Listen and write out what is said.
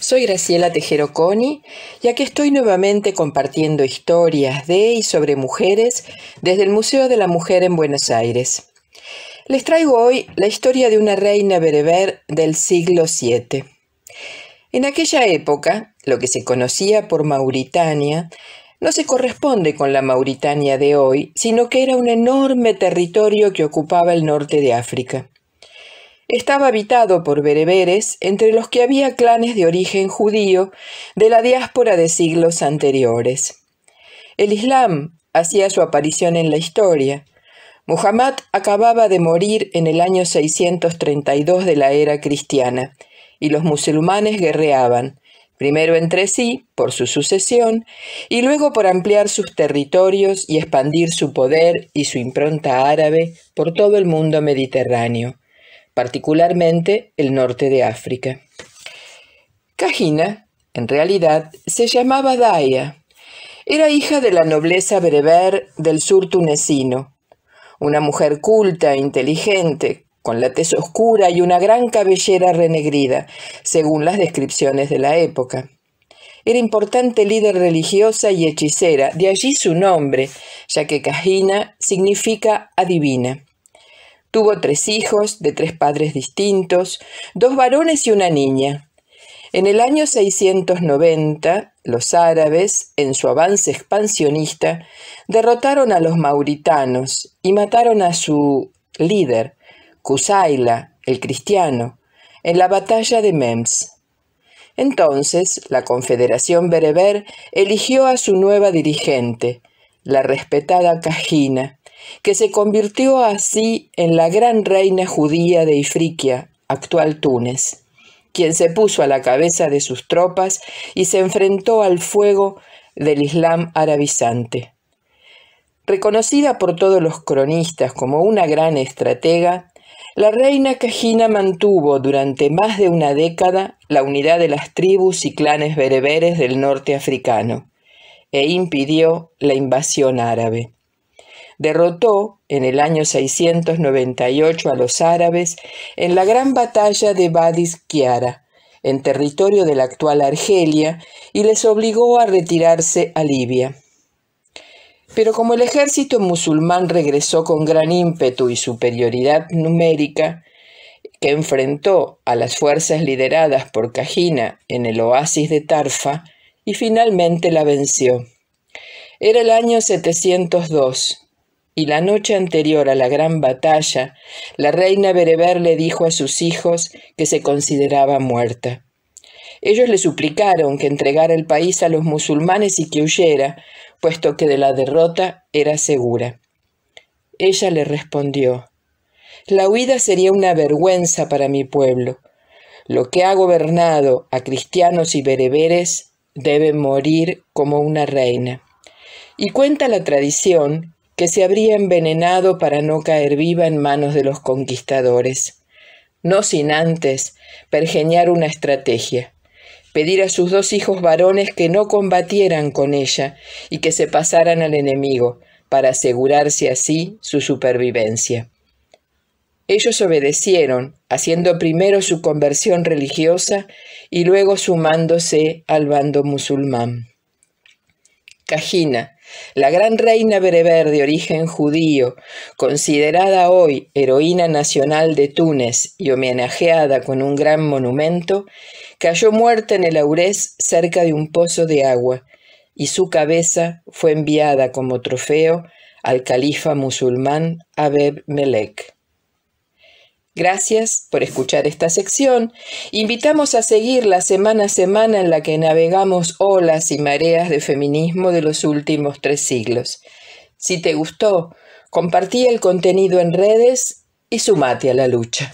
Soy Graciela Tejero Coni ya que estoy nuevamente compartiendo historias de y sobre mujeres desde el Museo de la Mujer en Buenos Aires. Les traigo hoy la historia de una reina bereber del siglo VII. En aquella época, lo que se conocía por Mauritania no se corresponde con la Mauritania de hoy, sino que era un enorme territorio que ocupaba el norte de África estaba habitado por bereberes, entre los que había clanes de origen judío de la diáspora de siglos anteriores. El Islam hacía su aparición en la historia. Muhammad acababa de morir en el año 632 de la era cristiana, y los musulmanes guerreaban, primero entre sí, por su sucesión, y luego por ampliar sus territorios y expandir su poder y su impronta árabe por todo el mundo mediterráneo particularmente el norte de África. Cajina, en realidad, se llamaba Daya. Era hija de la nobleza bereber del sur tunecino, una mujer culta e inteligente, con la tez oscura y una gran cabellera renegrida, según las descripciones de la época. Era importante líder religiosa y hechicera, de allí su nombre, ya que Cajina significa adivina. Tuvo tres hijos de tres padres distintos, dos varones y una niña. En el año 690, los árabes, en su avance expansionista, derrotaron a los mauritanos y mataron a su líder, Kusaila, el cristiano, en la batalla de Mems. Entonces, la Confederación Bereber eligió a su nueva dirigente, la respetada Cajina, que se convirtió así en la gran reina judía de Ifriquia, actual Túnez, quien se puso a la cabeza de sus tropas y se enfrentó al fuego del Islam arabizante. Reconocida por todos los cronistas como una gran estratega, la reina Cajina mantuvo durante más de una década la unidad de las tribus y clanes bereberes del norte africano e impidió la invasión árabe derrotó en el año 698 a los árabes en la gran batalla de Badis Kiara, en territorio de la actual Argelia, y les obligó a retirarse a Libia. Pero como el ejército musulmán regresó con gran ímpetu y superioridad numérica, que enfrentó a las fuerzas lideradas por Cajina en el oasis de Tarfa y finalmente la venció. Era el año 702 y la noche anterior a la gran batalla, la reina Bereber le dijo a sus hijos que se consideraba muerta. Ellos le suplicaron que entregara el país a los musulmanes y que huyera, puesto que de la derrota era segura. Ella le respondió, La huida sería una vergüenza para mi pueblo. Lo que ha gobernado a cristianos y bereberes debe morir como una reina. Y cuenta la tradición que se habría envenenado para no caer viva en manos de los conquistadores. No sin antes pergeñar una estrategia pedir a sus dos hijos varones que no combatieran con ella y que se pasaran al enemigo, para asegurarse así su supervivencia. Ellos obedecieron, haciendo primero su conversión religiosa y luego sumándose al bando musulmán. Cajina, la gran reina bereber de origen judío, considerada hoy heroína nacional de Túnez y homenajeada con un gran monumento, cayó muerta en el Aurés cerca de un pozo de agua, y su cabeza fue enviada como trofeo al califa musulmán Abeb Melek. Gracias por escuchar esta sección. Invitamos a seguir la semana a semana en la que navegamos olas y mareas de feminismo de los últimos tres siglos. Si te gustó, compartí el contenido en redes y sumate a la lucha.